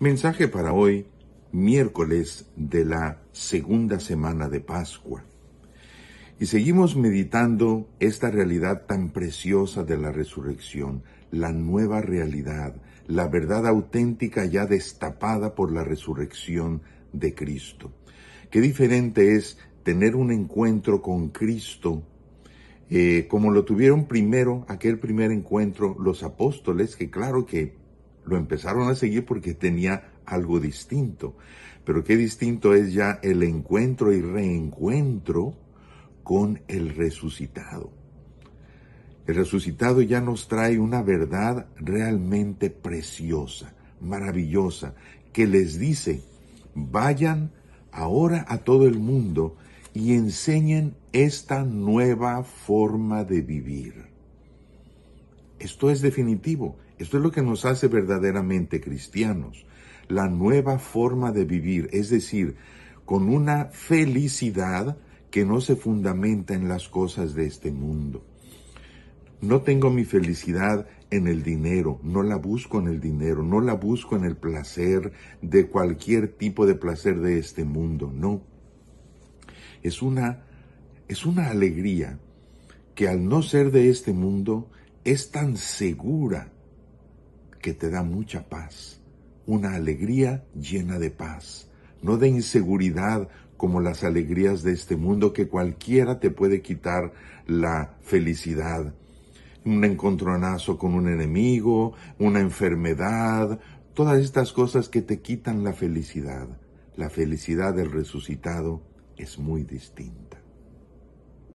Mensaje para hoy, miércoles de la segunda semana de Pascua. Y seguimos meditando esta realidad tan preciosa de la resurrección, la nueva realidad, la verdad auténtica ya destapada por la resurrección de Cristo. Qué diferente es tener un encuentro con Cristo eh, como lo tuvieron primero, aquel primer encuentro, los apóstoles, que claro que lo empezaron a seguir porque tenía algo distinto. Pero qué distinto es ya el encuentro y reencuentro con el resucitado. El resucitado ya nos trae una verdad realmente preciosa, maravillosa, que les dice, vayan ahora a todo el mundo y enseñen esta nueva forma de vivir. Esto es definitivo, esto es lo que nos hace verdaderamente cristianos. La nueva forma de vivir, es decir, con una felicidad que no se fundamenta en las cosas de este mundo. No tengo mi felicidad en el dinero, no la busco en el dinero, no la busco en el placer de cualquier tipo de placer de este mundo, no. Es una, es una alegría que al no ser de este mundo es tan segura que te da mucha paz, una alegría llena de paz, no de inseguridad como las alegrías de este mundo que cualquiera te puede quitar la felicidad. Un encontronazo con un enemigo, una enfermedad, todas estas cosas que te quitan la felicidad. La felicidad del resucitado es muy distinta.